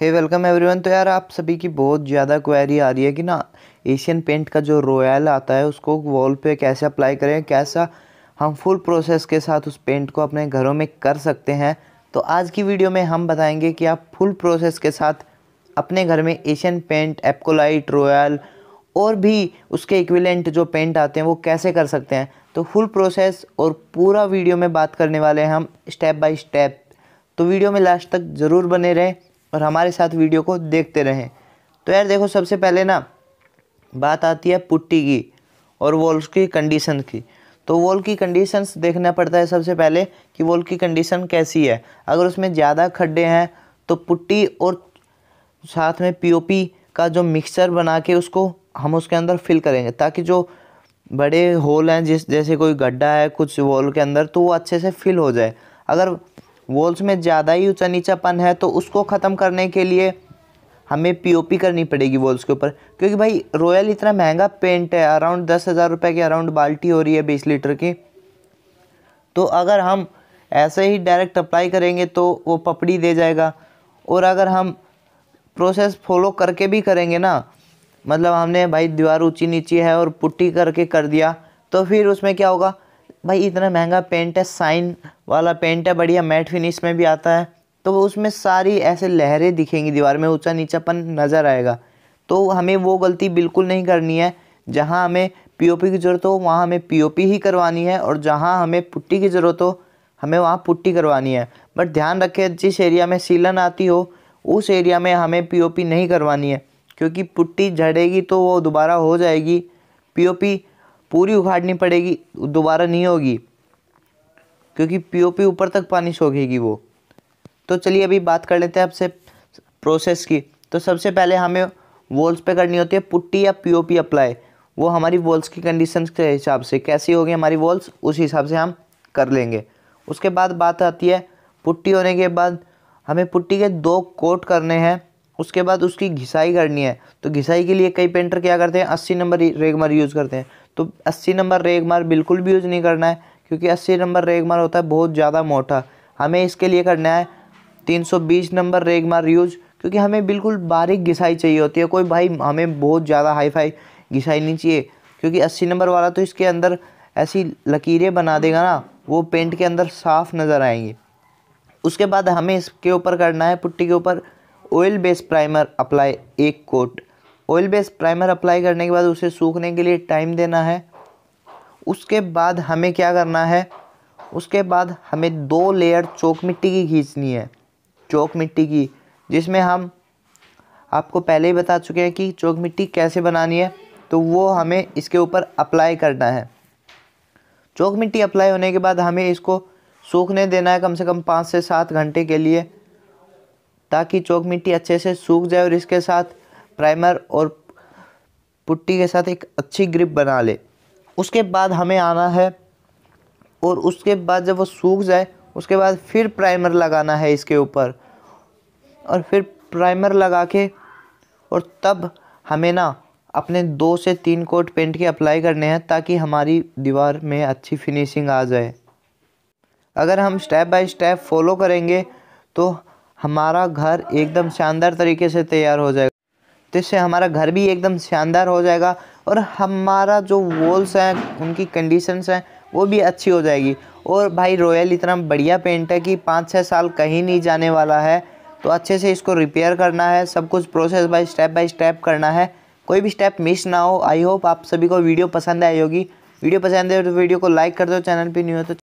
हे welcome everyone तो यार आप सभी की बहुत ज़्यादा क्वेरी आ रही है कि ना एशियन पेंट का जो रोयल आता है उसको वॉल पे कैसे अप्लाई करें कैसा हम फुल प्रोसेस के साथ उस पेंट को अपने घरों में कर सकते हैं तो आज की वीडियो में हम बताएंगे कि आप फुल प्रोसेस के साथ अपने घर में एशियन पेंट एप्कोलाइट रोयल और भी उसके इक्विलेंट जो पेंट आते हैं वो कैसे कर सकते हैं तो फुल प्रोसेस और पूरा वीडियो में बात करने वाले हैं हम स्टेप बाय स्टेप तो वीडियो में लास्ट तक ज़रूर बने रहें और हमारे साथ वीडियो को देखते रहें तो यार देखो सबसे पहले ना बात आती है पुट्टी की और वॉल्स की कंडीशन की तो वॉल की कंडीशंस देखना पड़ता है सबसे पहले कि वॉल की कंडीशन कैसी है अगर उसमें ज़्यादा खड्डे हैं तो पुट्टी और साथ में पीओपी का जो मिक्सचर बना के उसको हम उसके अंदर फिल करेंगे ताकि जो बड़े होल हैं जिस जैसे कोई गड्ढा है कुछ वॉल के अंदर तो वो अच्छे से फिल हो जाए अगर वॉल्स में ज़्यादा ही ऊंचा नीचापन है तो उसको ख़त्म करने के लिए हमें पीओपी करनी पड़ेगी वॉल्स के ऊपर क्योंकि भाई रॉयल इतना महंगा पेंट है अराउंड दस हज़ार रुपये की अराउंड बाल्टी हो रही है बीस लीटर की तो अगर हम ऐसे ही डायरेक्ट अप्लाई करेंगे तो वो पपड़ी दे जाएगा और अगर हम प्रोसेस फॉलो करके भी करेंगे ना मतलब हमने भाई दीवार ऊँची नीची है और पुट्टी करके कर दिया तो फिर उसमें क्या होगा भाई इतना महंगा पेंट है साइन वाला पेंट है बढ़िया मैट फिनिश में भी आता है तो उसमें सारी ऐसे लहरें दिखेंगी दीवार में ऊंचा नीचापन नज़र आएगा तो हमें वो गलती बिल्कुल नहीं करनी है जहाँ हमें पीओपी की ज़रूरत हो वहाँ हमें पीओपी ही करवानी है और जहाँ हमें पुट्टी की ज़रूरत हो हमें वहाँ पुट्टी करवानी है बट ध्यान रखें जिस एरिया में सीलन आती हो उस एरिया में हमें पी नहीं करवानी है क्योंकि पुट्टी झड़ेगी तो वो दोबारा हो जाएगी पी पूरी उखाड़नी पड़ेगी दोबारा नहीं होगी क्योंकि पीओपी ऊपर तक पानी सोखेगी वो तो चलिए अभी बात कर लेते हैं आपसे प्रोसेस की तो सबसे पहले हमें वॉल्स पे करनी होती है पुट्टी या पीओपी अप्लाई वो हमारी वॉल्स की कंडीशन के हिसाब से कैसी होगी हमारी वॉल्स उस हिसाब से हम कर लेंगे उसके बाद बात आती है पुट्टी होने के बाद हमें पुट्टी के दो कोट करने हैं उसके बाद उसकी घिसाई करनी है तो घिसाई के लिए कई पेंटर क्या करते हैं अस्सी नंबर रेगमार यूज़ करते हैं तो अस्सी नंबर रेगमार बिल्कुल भी यूज़ नहीं करना है क्योंकि अस्सी नंबर रेगमार होता है बहुत ज़्यादा मोटा हमें इसके लिए करना है तीन सौ बीस नंबर रेगमार यूज़ क्योंकि हमें बिल्कुल बारीक घिसाई चाहिए होती है कोई भाई हमें बहुत ज़्यादा हाई फाई घिसाई नहीं चाहिए क्योंकि अस्सी नंबर वाला तो इसके अंदर ऐसी लकीरें बना देगा ना वो पेंट के अंदर साफ नज़र आएंगी उसके बाद हमें इसके ऊपर करना है पुट्टी के ऊपर ऑयल बेस प्राइमर अप्लाई एक coat oil base primer apply करने के बाद उसे सूखने के लिए टाइम देना है उसके बाद हमें क्या करना है उसके बाद हमें दो लेयर चौक मिट्टी की खींचनी है चौक मिट्टी की जिसमें हम आपको पहले ही बता चुके हैं कि चौक मिट्टी कैसे बनानी है तो वो हमें इसके ऊपर अप्लाई करना है चौक मिट्टी अप्लाई होने के बाद हमें इसको सूखने देना है कम से कम पाँच से सात घंटे के लिए ताकि चौक मिट्टी अच्छे से सूख जाए और इसके साथ प्राइमर और पुट्टी के साथ एक अच्छी ग्रिप बना ले उसके बाद हमें आना है और उसके बाद जब वो सूख जाए उसके बाद फिर प्राइमर लगाना है इसके ऊपर और फिर प्राइमर लगा के और तब हमें ना अपने दो से तीन कोट पेंट के अप्लाई करने हैं ताकि हमारी दीवार में अच्छी फिनिशिंग आ जाए अगर हम स्टेप बाय स्टेप फॉलो करेंगे तो हमारा घर एकदम शानदार तरीके से तैयार हो जाएगा तो इससे हमारा घर भी एकदम शानदार हो जाएगा और हमारा जो वॉल्स हैं उनकी कंडीशंस हैं वो भी अच्छी हो जाएगी और भाई रॉयल इतना बढ़िया पेंट है कि पाँच छः साल कहीं नहीं जाने वाला है तो अच्छे से इसको रिपेयर करना है सब कुछ process by step by step करना है कोई भी स्टेप मिस ना हो आई होप आप सभी को वीडियो पसंद आई होगी वीडियो पसंद आए तो वीडियो को लाइक कर दो चैनल पर नहीं हो तो